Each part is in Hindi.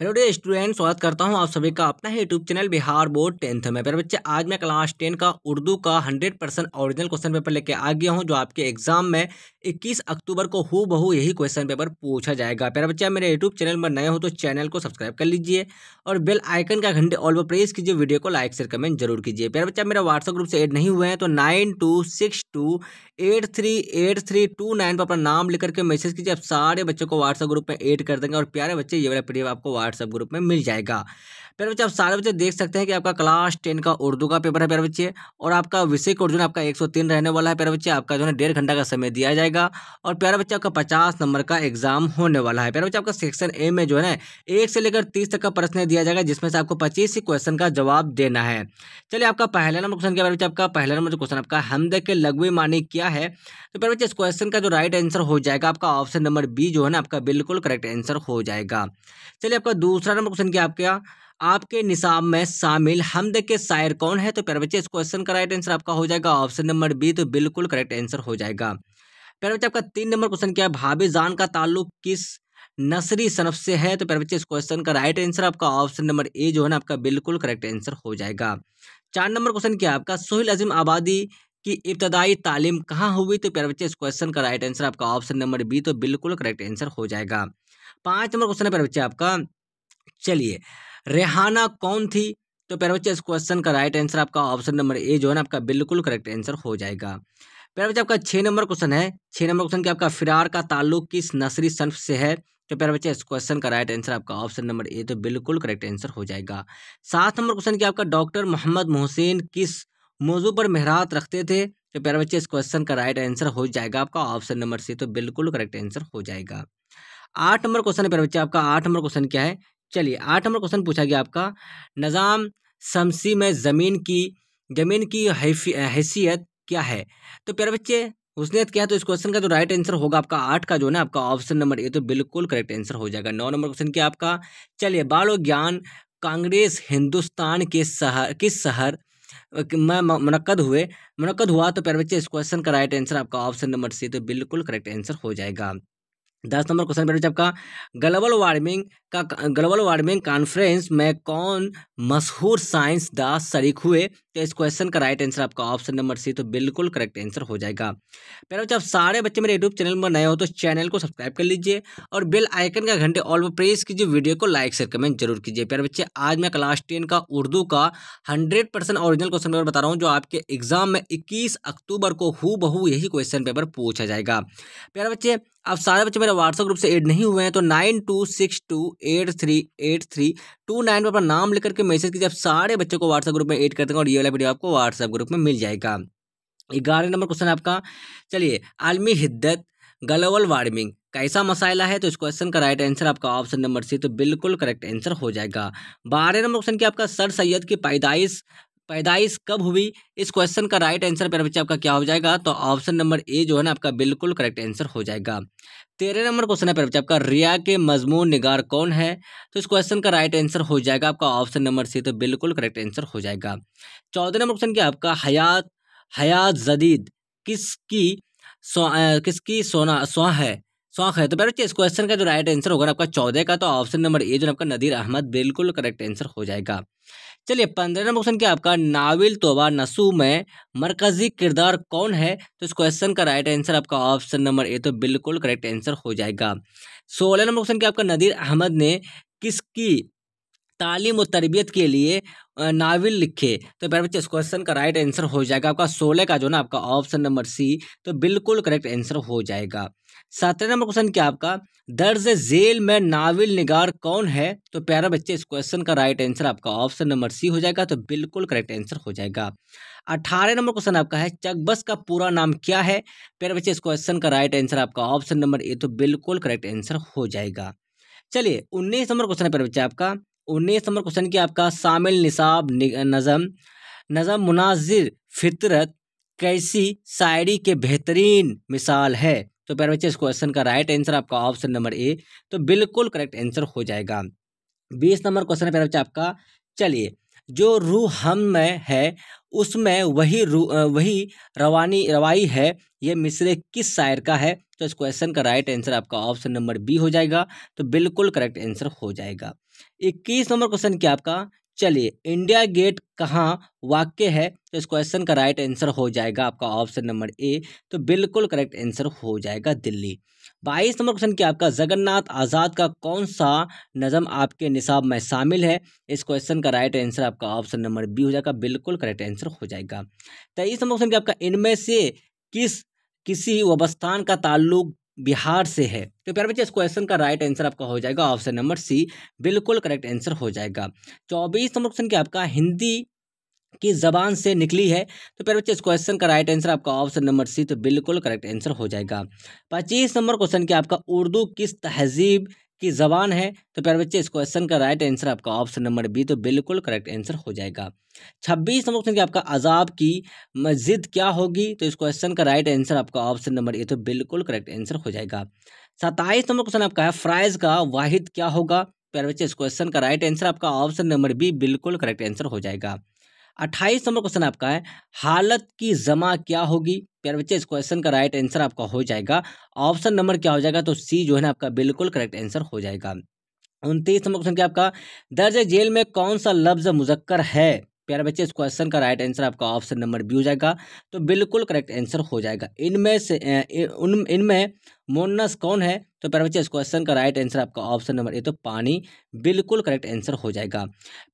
हेलो डे स्टूडेंट स्वागत करता हूं आप सभी का अपना ही YouTube channel Bihar board tenth में मेरे बच्चे आज मैं क्लास टेन का उर्दू का hundred percent original question paper लेके आ गया हूं जो आपके एग्जाम में 21 अक्टूबर को हु बहू यही क्वेश्चन पेपर पूछा जाएगा प्यारा बच्चा मेरे यूट्यूब चैनल पर नए हो तो चैनल को सब्सक्राइब कर लीजिए और बेल आइकन का घंटे ऑल पर प्रेस कीजिए वीडियो को लाइक शेयर कमेंट जरूर कीजिए प्यारा बच्चा मेरा व्हाट्सअप ग्रुप से एड नहीं हुए हैं तो nine two six two eight three eight three two nine पर अपना नाम लिख करके मैसेज कीजिए आप सारे बच्चों को व्हाट्सअप ग्रुप में एड कर देंगे और प्यारे बच्चे ये वाला पी आपको व्हाट्सअप ग्रुप में मिल जाएगा प्यारे बच्चे आप सारे बच्चे देख सकते हैं कि आपका क्लास टेन का उर्दू का पेपर है प्यारे बच्चे और आपका विषय कोड जो है आपका एक सौ तीन रहने वाला है प्यारे बच्चे आपका जो है डेढ़ घंटा का समय दिया जाएगा और प्यारे बच्चे आपका पचास नंबर का एग्जाम होने वाला है प्यारे बच्चे आपका सेक्शन ए में जो है ना एक से लेकर तीस तक का प्रश्न दिया जाएगा जिसमें से आपको पच्चीस ही क्वेश्चन का जवाब देना है चलिए आपका पहला नंबर क्वेश्चन क्या बारे आपका पहला नंबर जो क्वेश्चन आपका हमद के लघवी मानी क्या है तो प्यारे बच्चे इस क्वेश्चन का जो राइट आंसर हो जाएगा आपका ऑप्शन नंबर बी जो है ना आपका बिल्कुल करेक्ट आंसर हो जाएगा चलिए आपका दूसरा नंबर क्वेश्चन क्या आपका आपके निसाब में शामिल हमद के शायर कौन है तो प्यार बच्चे इस क्वेश्चन का राइट आंसर आपका हो जाएगा ऑप्शन नंबर बी तो बिल्कुल करेक्ट आंसर हो जाएगा प्यार बच्चे आपका तीन नंबर क्वेश्चन क्या है भाभी जान का ताल्लुक किस नसरी सनफ से है तो प्यार बच्चे इस क्वेश्चन का राइट आंसर आपका ऑप्शन नंबर ए जो है ना आपका बिल्कुल करेक्ट आंसर हो जाएगा चार नंबर क्वेश्चन क्या है आपका सोहेल अजीम आबादी की इब्तदाई तालीम कहाँ हुई तो प्यार बच्चे इस क्वेश्चन का राइट आंसर आपका ऑप्शन नंबर बी तो बिल्कुल करेक्ट आंसर हो जाएगा पाँच नंबर क्वेश्चन है प्यार बच्चे आपका चलिए रेहाना कौन थी तो प्यारे बच्चे इस क्वेश्चन का राइट आंसर आपका ऑप्शन नंबर ए जो है ना आपका बिल्कुल करेक्ट आंसर हो जाएगा प्यारे बच्चे आपका छः नंबर क्वेश्चन है छः नंबर क्वेश्चन की आपका फिरार का ताल्लुक किस नसरी सन्फ से है तो प्यारे बच्चे इस क्वेश्चन का राइट आंसर आपका ऑप्शन नंबर ए तो बिल्कुल करेक्ट आंसर हो जाएगा सात नंबर क्वेश्चन की आपका डॉक्टर मोहम्मद मोहसिन किस मौजू पर मेहरात रखते थे तो प्यारे बच्चे इस क्वेश्चन का राइट आंसर हो जाएगा आपका ऑप्शन नंबर सी तो बिल्कुल करेक्ट आंसर हो जाएगा आठ नंबर क्वेश्चन है प्यारे बच्चे आपका आठ नंबर क्वेश्चन क्या है चलिए आठ नंबर क्वेश्चन पूछा गया आपका निज़ाम शमसी में ज़मीन की ज़मीन की हैसियत क्या है तो प्यारे बच्चे उसने तो क्या है तो इस क्वेश्चन का जो तो राइट आंसर होगा आपका आठ का जो ना आपका ऑप्शन नंबर ए तो बिल्कुल करेक्ट आंसर हो जाएगा नौ नंबर क्वेश्चन क्या आपका चलिए बालो ज्ञान कांग्रेस हिंदुस्तान के शहर किस शहर मैं मनकद हुए मनक्द हुआ तो प्यारे बच्चे इस क्वेश्चन का राइट आंसर आपका ऑप्शन नंबर सी तो बिल्कुल करेक्ट आंसर हो जाएगा दस नंबर क्वेश्चन जब आपका ग्लोबल वार्मिंग का ग्लोबल वार्मिंग कॉन्फ्रेंस में कौन मशहूर साइंस दास शरीक हुए तो इस क्वेश्चन का राइट आंसर आपका ऑप्शन नंबर सी तो बिल्कुल करेक्ट आंसर हो जाएगा पहले बच्चे आप सारे बच्चे मेरे यूट्यूब चैनल पर नए हो तो चैनल को सब्सक्राइब कर लीजिए और बेल आइकन का घंटे ऑल पर प्रेस कीजिए वीडियो को लाइक शेयर कमेंट जरूर कीजिए प्यारे बच्चे आज मैं क्लास टेन का उर्दू का hundred percent original question paper बता रहा हूँ जो आपके एग्जाम में इक्कीस अक्टूबर को हु यही क्वेश्चन पेपर पूछा जाएगा प्यारे बच्चे अब सारे बच्चे मेरे व्हाट्सएप ग्रुप से ऐड नहीं हुए हैं तो nine two six two eight three eight three two nine पर अपना नाम लिख करके मैसेज कीजिए आप सारे बच्चों को व्हाट्सएप ग्रुप में ऐड करते हैं और ये वाला वीडियो आपको व्हाट्सएप ग्रुप में मिल जाएगा ग्यारह नंबर क्वेश्चन आपका चलिए आलमी हिद्दत ग्लोबल वार्मिंग कैसा मसाला है तो इस क्वेश्चन का राइट आंसर आपका ऑप्शन नंबर सी तो बिल्कुल करेक्ट आंसर हो जाएगा बारह नंबर क्वेश्चन की आपका सर सैयद की पैदाइश पैदाइश कब हुई इस क्वेश्चन का राइट आंसर पर बच्चे आपका क्या हो जाएगा तो ऑप्शन नंबर ए जो है ना आपका बिल्कुल करेक्ट आंसर हो जाएगा तेरह नंबर क्वेश्चन है पर बच्चे आपका रिया के मजमून निगार कौन है तो इस क्वेश्चन का राइट आंसर हो जाएगा आपका ऑप्शन नंबर सी तो बिल्कुल करेक्ट आंसर हो जाएगा चौदह नंबर क्वेश्चन क्या आपका हयात हयात जदीद किसकी सो, किसकी सोना सोह है शौक है हाँ, तो मेरे इस क्वेश्चन का जो राइट आंसर होगा आपका चौदह का तो ऑप्शन नंबर ए जो आपका नदीर अहमद बिल्कुल करेक्ट आंसर हो जाएगा चलिए पंद्रह नंबर क्वेश्चन क्या आपका नाविल तोबा नसू में मरकजी किरदार कौन है तो इस क्वेश्चन का राइट आंसर आपका ऑप्शन नंबर ए तो बिल्कुल करेक्ट आंसर हो जाएगा सोलह नंबर क्वेश्चन क्या आपका नदीर अहमद ने किसकी तालीम और तरबियत के लिए नावल लिखे तो प्यारे बच्चे इस क्वेश्चन का राइट आंसर हो जाएगा आपका सोलह का जो ना आपका ऑप्शन नंबर सी तो बिल्कुल करेक्ट आंसर हो जाएगा सत्रह नंबर क्वेश्चन क्या आपका दर्ज जेल में नावल निगार कौन है तो प्यारा बच्चे इस क्वेश्चन का राइट आंसर आपका ऑप्शन नंबर सी हो जाएगा तो बिल्कुल करेक्ट आंसर हो जाएगा अठारह नंबर क्वेश्चन आपका है चकबस का पूरा नाम क्या है प्यारे बच्चे इस क्वेश्चन का राइट आंसर आपका ऑप्शन नंबर ए तो बिल्कुल करेक्ट आंसर हो जाएगा चलिए उन्नीस नंबर क्वेश्चन है प्यारे बच्चे आपका उन्नीस नंबर क्वेश्चन की आपका शामिल निसाब नज़म नज़म मुनाजिर फितरत कैसी शायरी के बेहतरीन मिसाल है तो प्यार बच्चे इस क्वेश्चन का राइट आंसर आपका ऑप्शन नंबर ए तो बिल्कुल करेक्ट आंसर हो जाएगा बीस नंबर क्वेश्चन है प्यार बच्चे आपका चलिए जो रूह हम में है उसमें वही रू वही रवानी रवाई है ये मिसरे किस शायर का है तो इस क्वेश्चन का राइट आंसर आपका ऑप्शन नंबर बी हो जाएगा तो बिल्कुल करेक्ट आंसर हो जाएगा इक्कीस नंबर क्वेश्चन क्या आपका चलिए इंडिया गेट कहाँ वाक्य है तो इस क्वेश्चन का राइट आंसर हो जाएगा आपका ऑप्शन नंबर ए तो बिल्कुल करेक्ट आंसर हो जाएगा दिल्ली बाईस नंबर क्वेश्चन क्या आपका जगन्नाथ आज़ाद का कौन सा नज़म आपके निसाब में शामिल है इस क्वेश्चन का राइट आंसर आपका ऑप्शन नंबर बी हो जाएगा बिल्कुल करेक्ट आंसर हो जाएगा तेईस नंबर क्वेश्चन किया आपका इनमें से किस किसी वबस्थान का ताल्लुक बिहार से है तो प्यारे बच्चे इस क्वेश्चन का राइट आंसर आपका हो जाएगा ऑप्शन नंबर सी बिल्कुल करेक्ट आंसर हो जाएगा चौबीस नंबर क्वेश्चन क्या आपका हिंदी की ज़बान से निकली है तो प्यारे बच्चे इस क्वेश्चन का राइट आंसर आपका ऑप्शन नंबर सी तो बिल्कुल करेक्ट आंसर हो जाएगा पच्चीस नंबर क्वेश्चन क्या आपका उर्दू किस तहजीब की ज़बान है तो प्यारे बच्चे इस क्वेश्चन का राइट आंसर आपका ऑप्शन नंबर बी तो बिल्कुल करेक्ट आंसर हो जाएगा छब्बीस नंबर क्वेश्चन की आपका अजाब की मस्जिद क्या होगी तो इस क्वेश्चन का राइट आंसर आपका ऑप्शन नंबर ए तो बिल्कुल करेक्ट आंसर हो जाएगा सत्ताईस नंबर क्वेश्चन आपका है फ्राइज़ का वाहिद क्या होगा प्यारे बच्चे इस क्वेश्चन का राइट आंसर आपका ऑप्शन नंबर बी बिल्कुल करेक्ट आंसर हो जाएगा अट्ठाईस नंबर क्वेश्चन आपका है हालत की जमा क्या होगी प्यार बच्चे इस क्वेश्चन का राइट आंसर आपका हो जाएगा ऑप्शन नंबर क्या हो जाएगा तो सी जो है ना आपका बिल्कुल करेक्ट आंसर हो जाएगा उनतीस नंबर क्वेश्चन क्या आपका दर्ज जेल में कौन सा लफ्ज मुजक्कर है प्यारे बच्चे इस क्वेश्चन का राइट आंसर आपका ऑप्शन नंबर बी हो जाएगा तो बिल्कुल करेक्ट आंसर हो जाएगा इनमें से इनमें इन मोनस कौन है तो प्यारे बच्चे इस क्वेश्चन का राइट आंसर आपका ऑप्शन नंबर ए तो पानी बिल्कुल करेक्ट आंसर हो जाएगा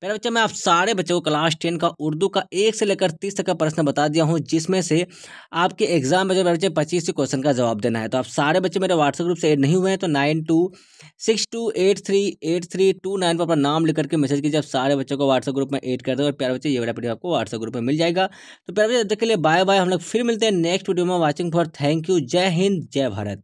प्यारे बच्चे मैं आप सारे बच्चों को क्लास टेन का उर्दू का एक से लेकर तीस तक का प्रश्न बता दिया हूँ जिसमें से आपके एग्जाम में जो बच्चे पच्चीस क्वेश्चन का जवाब देना है तो आप सारे बच्चे मेरे व्हाट्सएप ग्रुप से एड नहीं हुए हैं तो nine two six two eight three eight three two nine पर अपना नाम लिख करके मैसेज कीजिए आप सारे बच्चों को व्हाट्सएप ग्रुप में एड कर दो और प्यारे बच्चे ये वाला पीडियो आपको व्हाट्सएप ग्रुप में मिल जाएगा तो प्यारे बच्चे के लिए बाय बाय हम लोग फिर मिलते हैं नेक्स्ट वीडियो में वॉचिंग फॉर थैंक यू जय हिंद जय भारत